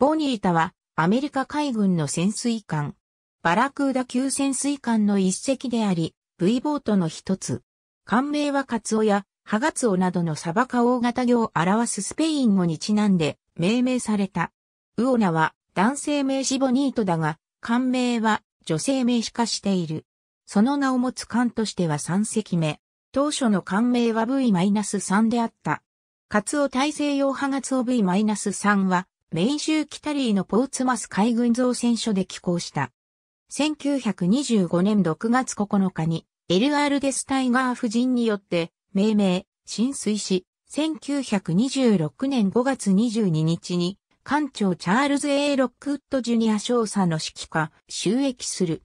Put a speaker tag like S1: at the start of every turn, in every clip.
S1: ボニータはアメリカ海軍の潜水艦、バラクーダ級潜水艦の一隻であり、V ボートの一つ。艦名はカツオやハガツオなどのサバカ大型魚を表すスペイン語にちなんで命名された。ウオナは男性名詞ボニートだが、艦名は女性名詞化している。その名を持つ艦としては3隻目。当初の艦名は V-3 であった。カツオ大西洋ハガツオ V-3 はメイン州キタリーのポーツマス海軍造船所で寄港した。1925年6月9日に LR デスタイガー夫人によって命名、浸水し、1926年5月22日に艦長チャールズ・ A・ ロックウッド・ジュニア少佐の指揮下、収益する。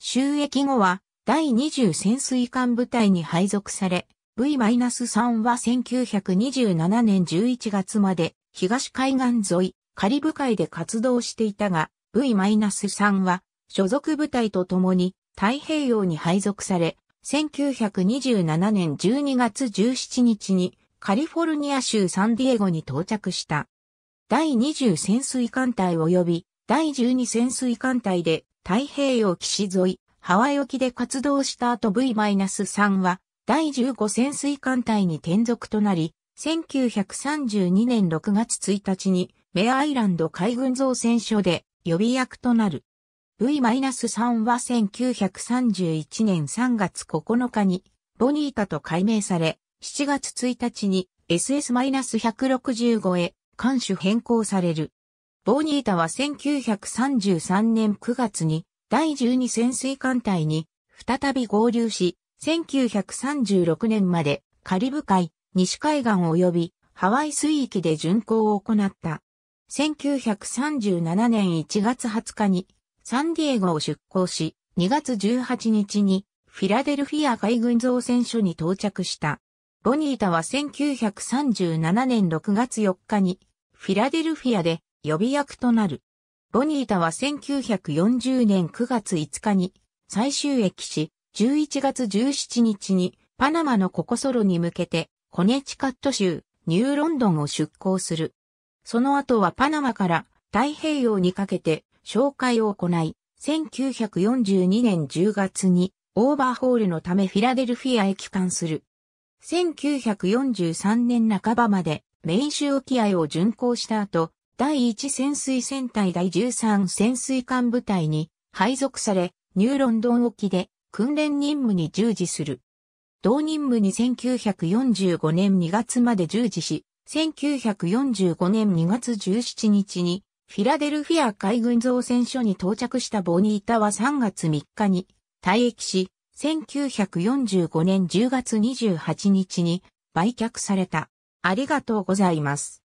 S1: 収益後は第20潜水艦部隊に配属され、V-3 は1927年11月まで東海岸沿い、カリブ海で活動していたが、V-3 は、所属部隊と共に太平洋に配属され、1927年12月17日にカリフォルニア州サンディエゴに到着した。第20潜水艦隊及び第12潜水艦隊で太平洋岸沿い、ハワイ沖で活動した後 V-3 は第15潜水艦隊に転属となり、1932年6月1日に、メアアイランド海軍造船所で予備役となる。V-3 は1931年3月9日に、ボニータと改名され、7月1日に SS-165 へ艦首変更される。ボニータは1933年9月に第12潜水艦隊に再び合流し、1936年までカリブ海西海岸及びハワイ水域で巡航を行った。1937年1月20日にサンディエゴを出港し、2月18日にフィラデルフィア海軍造船所に到着した。ボニータは1937年6月4日にフィラデルフィアで予備役となる。ボニータは1940年9月5日に最終駅し、11月17日にパナマのココソロに向けてコネチカット州、ニューロンドンを出港する。その後はパナマから太平洋にかけて紹介を行い、1942年10月にオーバーホールのためフィラデルフィアへ帰還する。1943年半ばまでメイン州沖合を巡航した後、第1潜水船隊第13潜水艦部隊に配属され、ニューロンドン沖で訓練任務に従事する。同任務に1945年2月まで従事し、1945年2月17日にフィラデルフィア海軍造船所に到着したボニータは3月3日に退役し、1945年10月28日に売却された。ありがとうございます。